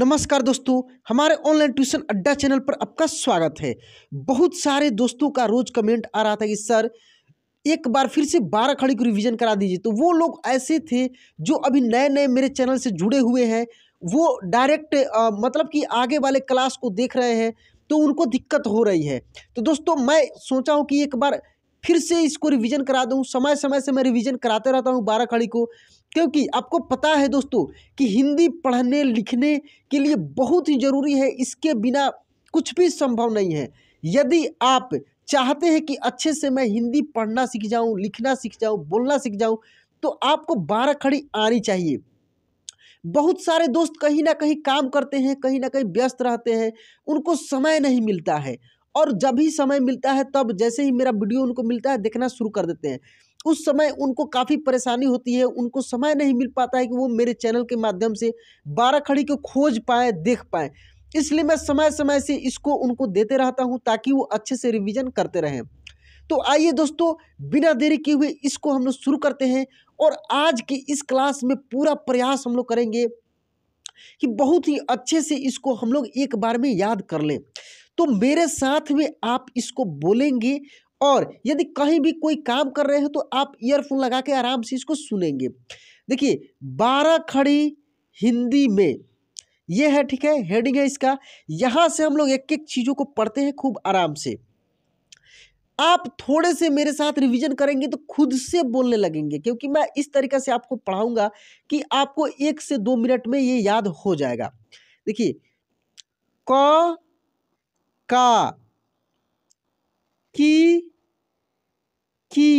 नमस्कार दोस्तों हमारे ऑनलाइन ट्यूशन अड्डा चैनल पर आपका स्वागत है बहुत सारे दोस्तों का रोज कमेंट आ रहा था कि सर एक बार फिर से बारह खड़ी को रिवीजन करा दीजिए तो वो लोग ऐसे थे जो अभी नए नए मेरे चैनल से जुड़े हुए हैं वो डायरेक्ट मतलब कि आगे वाले क्लास को देख रहे हैं तो उनको दिक्कत हो रही है तो दोस्तों मैं सोचा हूँ कि एक बार फिर से इसको रिवीजन करा दूँ समय समय से मैं रिवीजन कराते रहता हूँ बारह खड़ी को क्योंकि आपको पता है दोस्तों कि हिंदी पढ़ने लिखने के लिए बहुत ही ज़रूरी है इसके बिना कुछ भी संभव नहीं है यदि आप चाहते हैं कि अच्छे से मैं हिंदी पढ़ना सीख जाऊं लिखना सीख जाऊं बोलना सीख जाऊं तो आपको बारह खड़ी आनी चाहिए बहुत सारे दोस्त कहीं ना कहीं काम करते हैं कहीं ना कहीं व्यस्त रहते हैं उनको समय नहीं मिलता है और जब ही समय मिलता है तब जैसे ही मेरा वीडियो उनको मिलता है देखना शुरू कर देते हैं उस समय उनको काफ़ी परेशानी होती है उनको समय नहीं मिल पाता है कि वो मेरे चैनल के माध्यम से बारह खड़ी को खोज पाएँ देख पाएँ इसलिए मैं समय समय से इसको उनको देते रहता हूँ ताकि वो अच्छे से रिविज़न करते रहें तो आइए दोस्तों बिना देरी किए हुए इसको हम लोग शुरू करते हैं और आज की इस क्लास में पूरा प्रयास हम लोग करेंगे कि बहुत ही अच्छे से इसको हम लोग एक बार में याद कर लें तो मेरे साथ में आप इसको बोलेंगे और यदि कहीं भी कोई काम कर रहे हैं तो आप ईयरफोन लगा के आराम से इसको सुनेंगे देखिए बारह खड़ी हिंदी में ये है ठीक है हेडिंग है इसका यहाँ से हम लोग एक एक चीज़ों को पढ़ते हैं खूब आराम से आप थोड़े से मेरे साथ रिवीजन करेंगे तो खुद से बोलने लगेंगे क्योंकि मैं इस तरीके से आपको पढ़ाऊंगा कि आपको एक से दो मिनट में ये याद हो जाएगा देखिए क का की की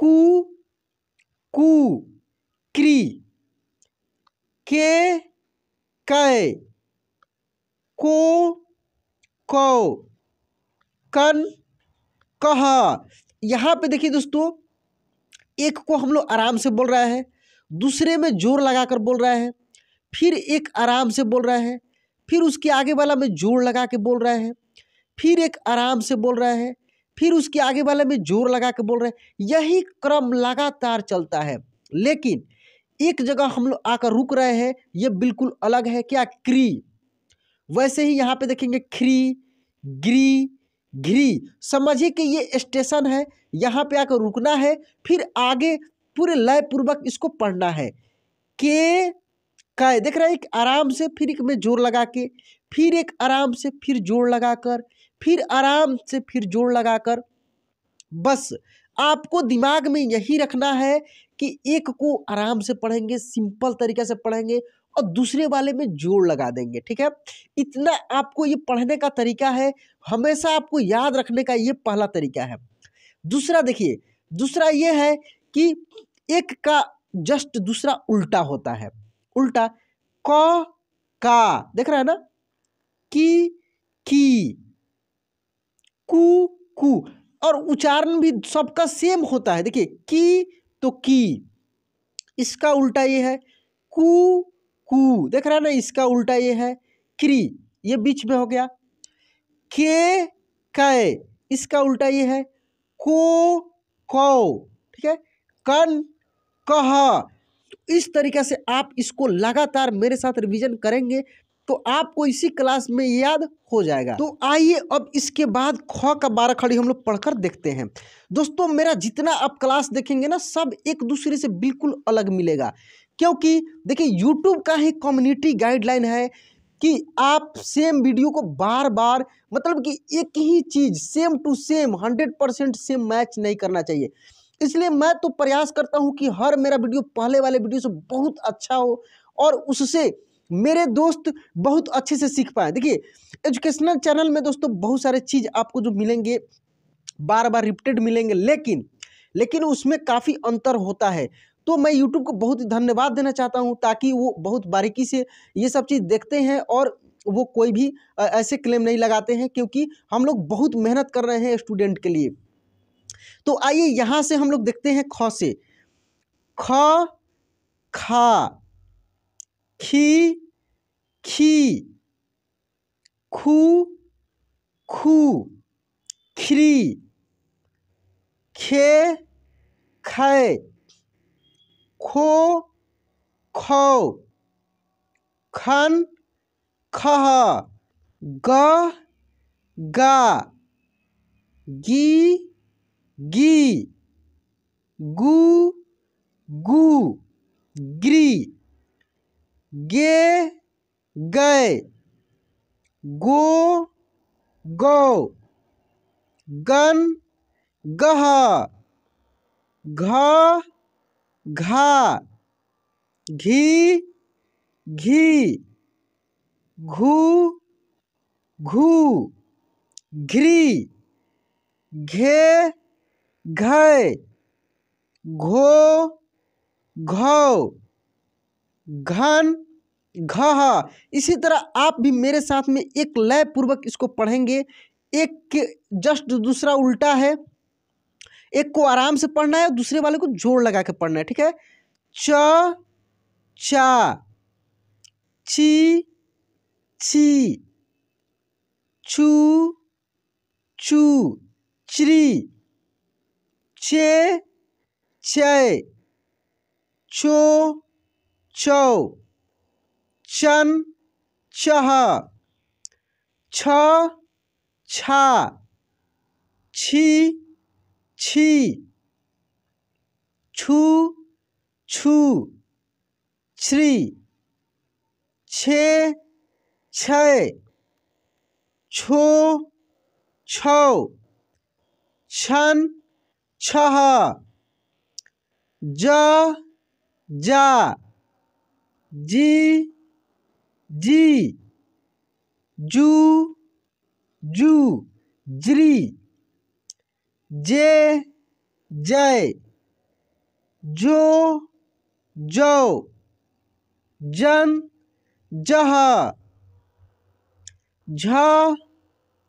कु कु क्री के कै को कौ कन कह यहाँ पे देखिए दोस्तों एक को हम लोग आराम से बोल रहा है दूसरे में जोर लगाकर बोल रहा है फिर एक आराम से बोल रहा है फिर उसके आगे वाला में जोर लगा के बोल रहा है फिर एक आराम से बोल रहा है फिर उसके आगे वाले में जोर लगा के बोल रहे हैं यही क्रम लगातार चलता है लेकिन एक जगह हम लोग आकर रुक रहे हैं ये बिल्कुल अलग है क्या क्री वैसे ही यहाँ पे देखेंगे ख्री ग्री घ्री समझिए कि ये स्टेशन है यहाँ पे आकर रुकना है फिर आगे पूरे लय पूर्वक इसको पढ़ना है के काय देख रहे हैं आराम से फिर एक में जोर लगा के फिर एक आराम से फिर जोड़ लगाकर फिर आराम से फिर जोड़ लगाकर बस आपको दिमाग में यही रखना है कि एक को आराम से पढ़ेंगे सिंपल तरीके से पढ़ेंगे और दूसरे वाले में जोड़ लगा देंगे ठीक है इतना आपको ये पढ़ने का तरीका है हमेशा आपको याद रखने का ये पहला तरीका है दूसरा देखिए दूसरा ये है कि एक का जस्ट दूसरा उल्टा होता है उल्टा क का देख रहा है ना की की कु कु और उच्चारण भी सबका सेम होता है देखिए की तो की इसका उल्टा ये है कु कु देख रहा है ना इसका उल्टा ये है क्री ये बीच में हो गया के कै इसका उल्टा ये है को कौ ठीक है कन कहा तो इस तरीके से आप इसको लगातार मेरे साथ रिवीजन करेंगे तो आपको इसी क्लास में याद हो जाएगा तो आइए अब इसके बाद ख का बारह खड़ी हम लोग पढ़कर देखते हैं दोस्तों मेरा जितना आप क्लास देखेंगे ना सब एक दूसरे से बिल्कुल अलग मिलेगा क्योंकि देखिए यूट्यूब का ही कम्युनिटी गाइडलाइन है कि आप सेम वीडियो को बार बार मतलब कि एक ही चीज़ same to same hundred percent same match नहीं करना चाहिए इसलिए मैं तो प्रयास करता हूँ कि हर मेरा वीडियो पहले वाले वीडियो से बहुत अच्छा हो और उससे मेरे दोस्त बहुत अच्छे से सीख पाए देखिए एजुकेशनल चैनल में दोस्तों बहुत सारे चीज़ आपको जो मिलेंगे बार बार रिपीटेड मिलेंगे लेकिन लेकिन उसमें काफ़ी अंतर होता है तो मैं यूट्यूब को बहुत धन्यवाद देना चाहता हूँ ताकि वो बहुत बारीकी से ये सब चीज़ देखते हैं और वो कोई भी ऐसे क्लेम नहीं लगाते हैं क्योंकि हम लोग बहुत मेहनत कर रहे हैं स्टूडेंट के लिए तो आइए यहाँ से हम लोग देखते हैं ख से ख खा 키, 키, 쿠, 쿠, 키리, 케, 카에, 코, 커, 칸, 카하, 가, 가, 기, 기, 구, 구, 그리, गे गए गो गो गन गह घा घा घी घी घू घू घ्री घे घय घो घौ घन घ इसी तरह आप भी मेरे साथ में एक लय पूर्वक इसको पढ़ेंगे एक के जस्ट दूसरा उल्टा है एक को आराम से पढ़ना है दूसरे वाले को जोड़ लगा के पढ़ना है ठीक है च चा ची ची छू चू च्री चे छे छो चौ चन चह छ छा छी छी छू छू श्री छे छः छो छौ छन छह ज जा जी जी जू जू जरी जे जय जो जो जन जह झा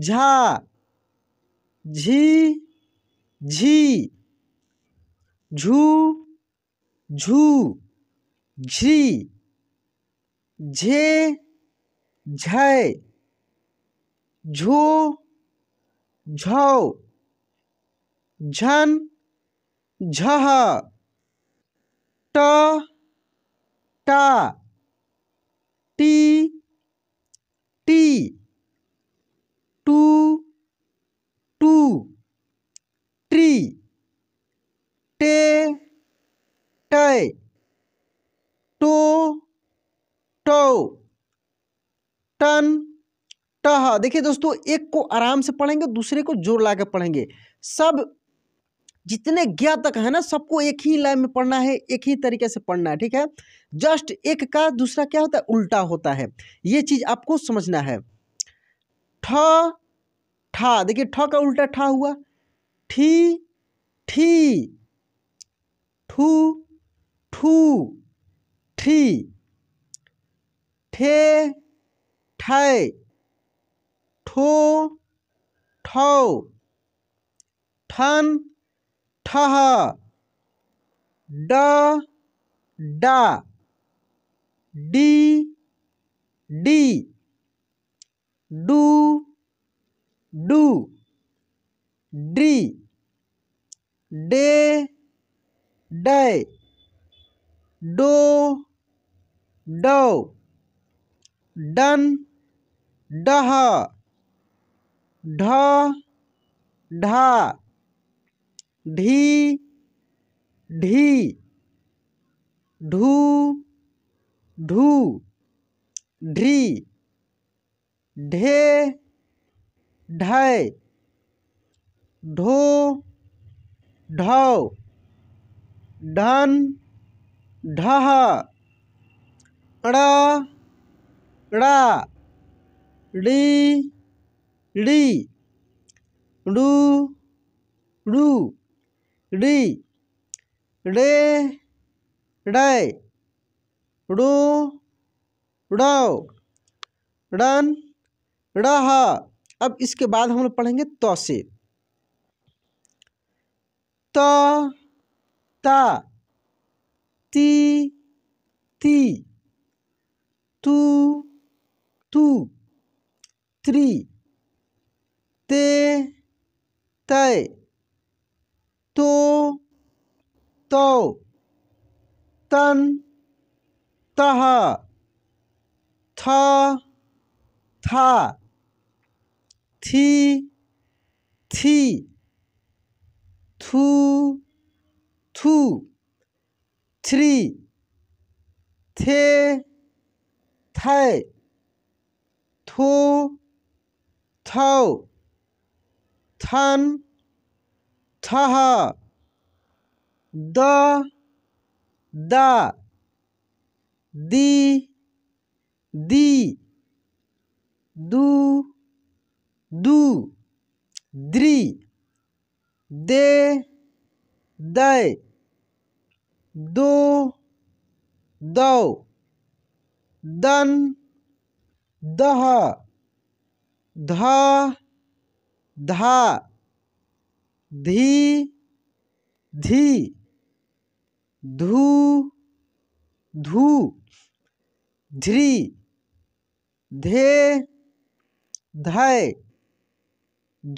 झा झी झी झू झू झी ঝে ঝয় ঝু ঝৌ ঝন ঝহ ট টা টি টি টু টু ট্রি টে টয় টো टो टन टह देखिए दोस्तों एक को आराम से पढ़ेंगे दूसरे को जोर लाकर पढ़ेंगे सब जितने ज्ञा तक है ना सबको एक ही लाइन में पढ़ना है एक ही तरीके से पढ़ना है ठीक है जस्ट एक का दूसरा क्या होता है उल्टा होता है ये चीज़ आपको समझना है ठ ठा देखिए ठ का उल्टा ठा हुआ ठी ठी ठू ठू ठी थे ठय ठो ठौ ठन ठह ड डा डी डी डू डू ड्री डे डे डो डौ डन डह ढ ढा ढी ढी ढू ढू ढ्री ढे ढय ढो ढौ ढन ढह अड़ा ड़ा डी डी डू डू डी डे डे डो डाओ डन रहा अब इसके बाद हम लोग पढ़ेंगे तो से त ता ती ती तू two, three, te, tae, to, tau, tan, taha, ta, tha, thi, thi, tu, tu, three, te, tae, थू थौ थन थह द द दी दी दु दु द्री दे दय दो दौ दन दह ध धा धी धी धू धू ध्री धे धय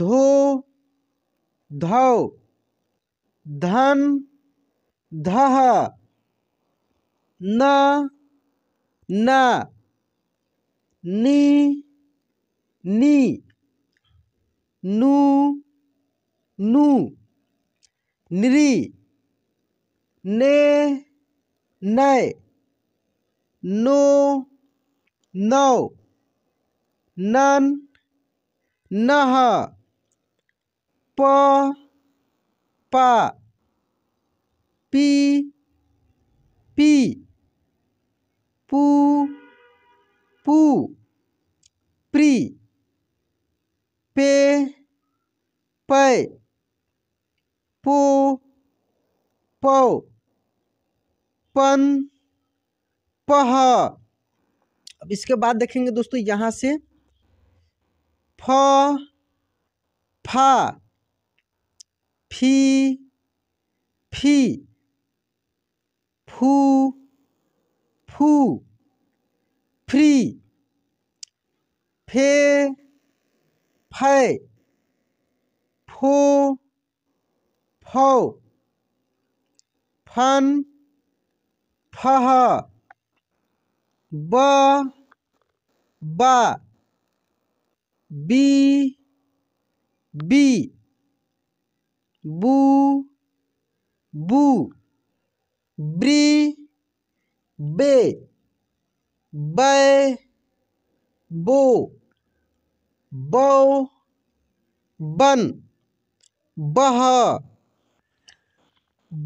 धो धौ धन धह न ना नी नी नू नू निरी ने नय नो नौ नन नह प पा पी पी पू पू प्री पे पय पो पौ पन पह अब इसके बाद देखेंगे दोस्तों यहाँ से फ फा फी फी फू फू फ्री फे फै फो फौ फन फह ब बा बी बी बू बू ब्री बे बै बो बौ बन बह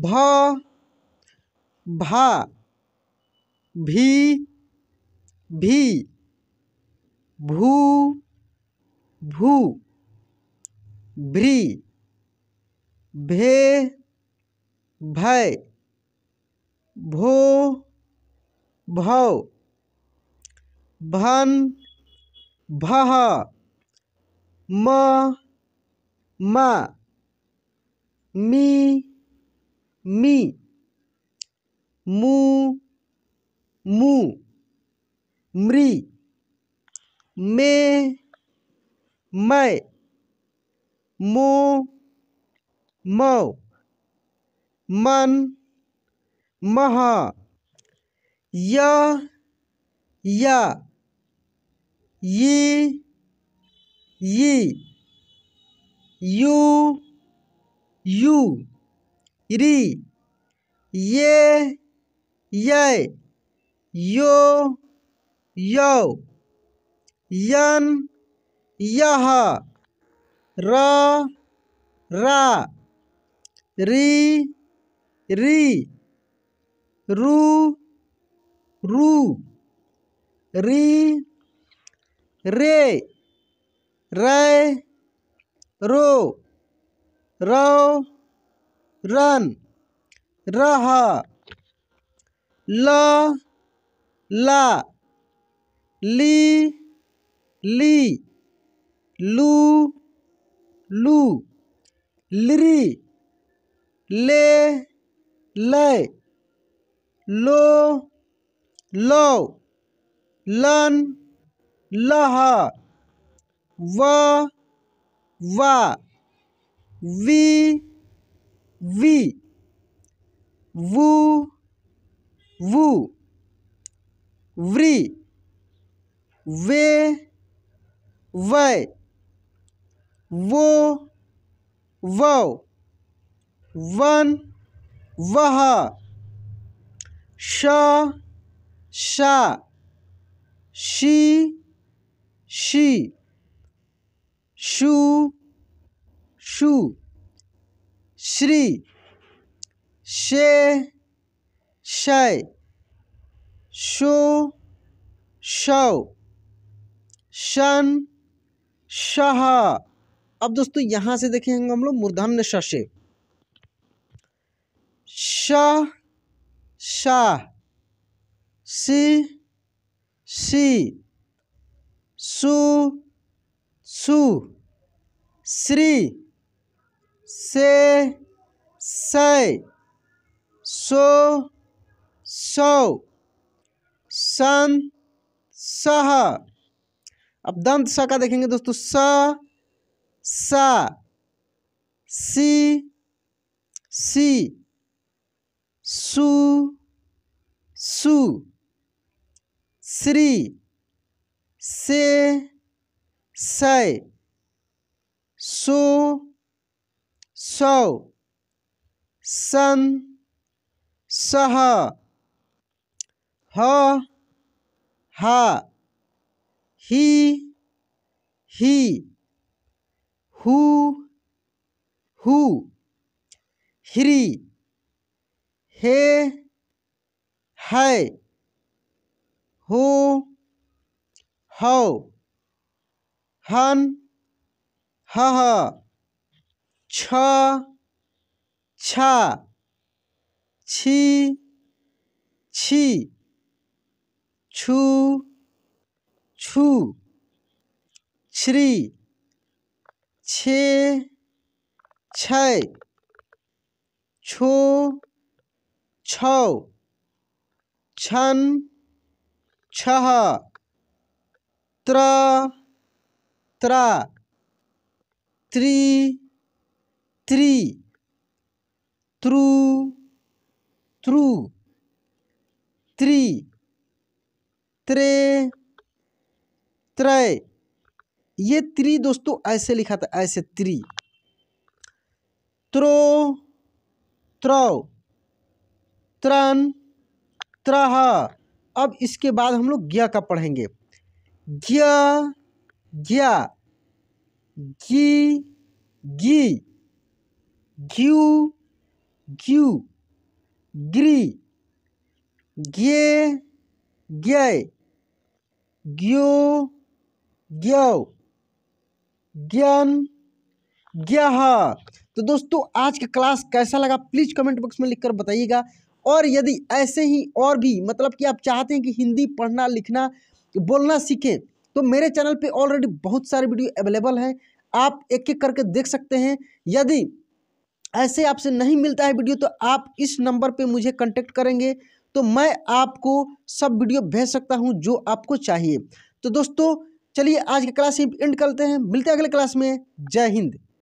भ भा भी भी भू भू भ्री भे भय भो भव भन भह म मा मी मी मु मु मृ मे मै मो मौ मन महा य या ये ये यू यू री ये ये यो यो यन यह र रा री री रू रू री রে রায় রো রও রন রহা ल ला ली ली लू लू लिरी ले लय लो लो लन लह व वा वी वी वु वु व्री वे वै वो वो वन वह श शा शी she shu shu shri she shai show shau shan शाह अब दोस्तों यहां से देखेंगे हम लोग मूर्धान्य शशे शाह शाह सी सी सु सु श्री से सै सो सौ सन सह अब दंत स का देखेंगे दोस्तों स सा सी सी सु सु श्री से सय सो सौ सन सह ह हा ही ही हु हु ह्री हे है हो हौ हन हः छ छा छी छी छू छू श्री छे छै छो छौ छन छह त्र त्रा त्री त्री त्रु त्रु त्री त्रे त्रय ये त्री दोस्तों ऐसे लिखा था ऐसे त्री त्रो त्रौ त्रन त्रह अब इसके बाद हम लोग ज्ञा का पढ़ेंगे घी घ्यू घ्यू ग्री ज्ञे ज्ञय ज्ञो ज्ञौ ज्ञान ज्ञाह तो दोस्तों आज का क्लास कैसा लगा प्लीज़ कमेंट बॉक्स में लिखकर बताइएगा और यदि ऐसे ही और भी मतलब कि आप चाहते हैं कि हिंदी पढ़ना लिखना बोलना सीखें तो मेरे चैनल पे ऑलरेडी बहुत सारे वीडियो अवेलेबल हैं आप एक एक करके देख सकते हैं यदि ऐसे आपसे नहीं मिलता है वीडियो तो आप इस नंबर पे मुझे कांटेक्ट करेंगे तो मैं आपको सब वीडियो भेज सकता हूँ जो आपको चाहिए तो दोस्तों चलिए आज की क्लास एंड करते हैं मिलते हैं अगले क्लास में जय हिंद